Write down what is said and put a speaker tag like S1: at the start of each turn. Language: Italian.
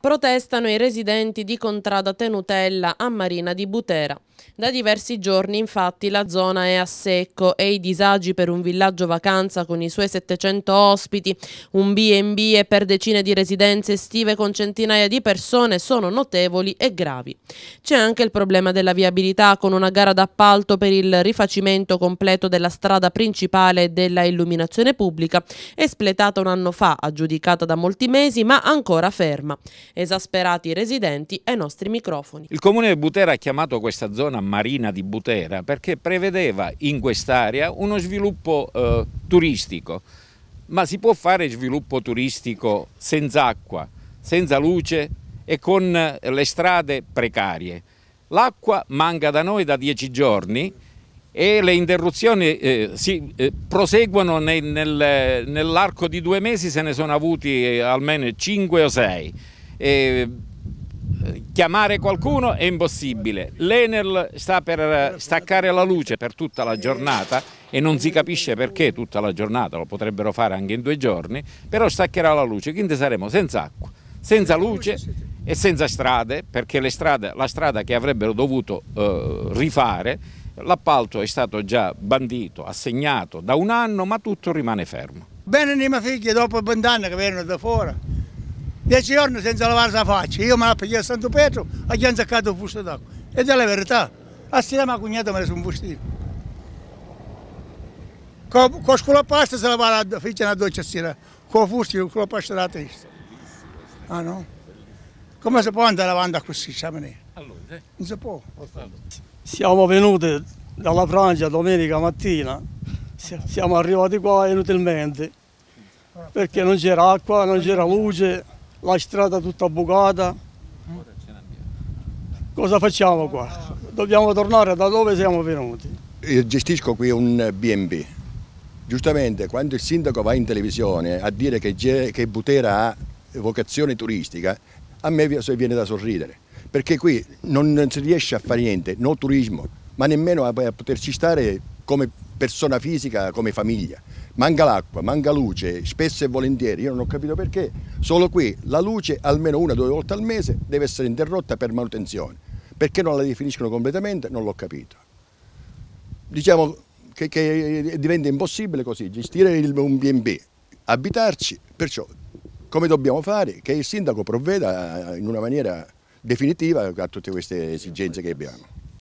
S1: Protestano i residenti di Contrada Tenutella a Marina di Butera. Da diversi giorni infatti la zona è a secco e i disagi per un villaggio vacanza con i suoi 700 ospiti, un B&B e per decine di residenze estive con centinaia di persone sono notevoli e gravi. C'è anche il problema della viabilità con una gara d'appalto per il rifacimento completo della strada principale della illuminazione pubblica, espletata un anno fa, aggiudicata da molti mesi ma ancora ferma esasperati i residenti e i nostri microfoni.
S2: Il comune di Butera ha chiamato questa zona marina di Butera perché prevedeva in quest'area uno sviluppo eh, turistico, ma si può fare sviluppo turistico senza acqua, senza luce e con eh, le strade precarie. L'acqua manca da noi da dieci giorni e le interruzioni eh, si, eh, proseguono nel, nel, nell'arco di due mesi, se ne sono avuti eh, almeno cinque o sei chiamare qualcuno è impossibile. L'Enel sta per staccare la luce per tutta la giornata e non si capisce perché tutta la giornata, lo potrebbero fare anche in due giorni, però staccherà la luce, quindi saremo senza acqua, senza luce e senza strade, perché strade, la strada che avrebbero dovuto eh, rifare, l'appalto è stato già bandito, assegnato da un anno, ma tutto rimane fermo.
S3: Bene, Nima Figli, dopo vent'anni che vengono da fuori Dieci giorni senza lavare la faccia, io mi l'ho pigliato a Santo Pietro e gli ho inzaccato il fusto d'acqua. Ed è la verità. Assieme A sera mia cognata me ne sono vestito. Con, con pasta se lava la faccia una doccia a sera, con fusto e scolapasta la testa. Ah no? Come si può andare avanti così, sa me Non si può. Siamo
S4: venuti dalla Francia domenica mattina, siamo arrivati qua inutilmente, perché non c'era acqua, non c'era luce la strada tutta bucata. Cosa facciamo qua? Dobbiamo tornare
S5: da dove siamo venuti. Io gestisco qui un BB. Giustamente quando il sindaco va in televisione a dire che, che Butera ha vocazione turistica, a me viene da sorridere, perché qui non, non si riesce a fare niente, no turismo, ma nemmeno a, a poterci stare come persona fisica, come famiglia manca l'acqua, manca luce, spesso e volentieri, io non ho capito perché, solo qui la luce almeno una o due volte al mese deve essere interrotta per manutenzione, perché non la definiscono completamente non l'ho capito. Diciamo che, che eh, diventa impossibile così gestire il, un BNB, abitarci, perciò come dobbiamo fare? Che il sindaco provveda eh, in una maniera definitiva a tutte queste esigenze che abbiamo.